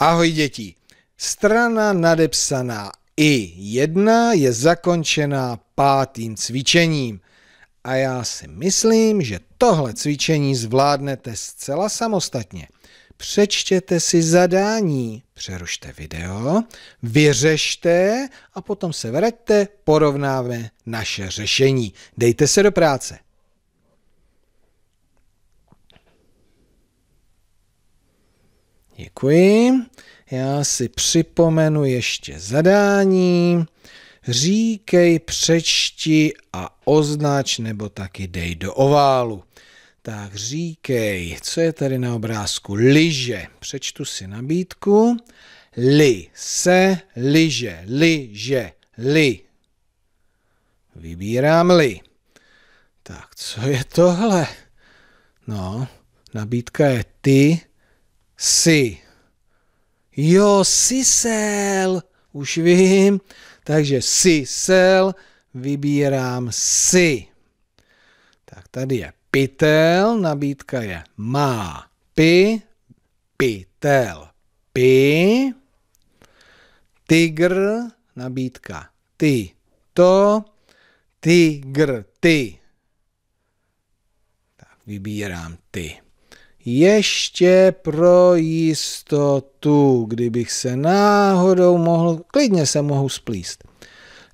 Ahoj děti. Strana nadepsaná I1 je zakončená pátým cvičením. A já si myslím, že tohle cvičení zvládnete zcela samostatně. Přečtěte si zadání, přerušte video, vyřešte a potom se vraťte, porovnáme naše řešení. Dejte se do práce. Děkuji. Já si připomenu ještě zadání. Říkej, přečti a označ, nebo taky dej do oválu. Tak říkej, co je tady na obrázku? Liže. Přečtu si nabídku. Li, se, liže, liže, li. Vybírám li. Tak, co je tohle? No, nabídka je ty si. Jo, sisel, už vím. Takže sisel, vybírám si. Tak tady je pitel, nabídka je má pi, pitel pi, Tigr, nabídka ty, to, Tigr, ty. Tak vybírám ty ještě pro jistotu, kdybych se náhodou mohl, klidně se mohu splíst.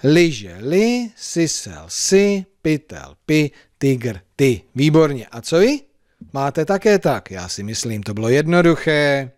Liže li, sisel si, pytel pi, tygr ty. Výborně. A co vy? Máte také tak? Já si myslím, to bylo jednoduché.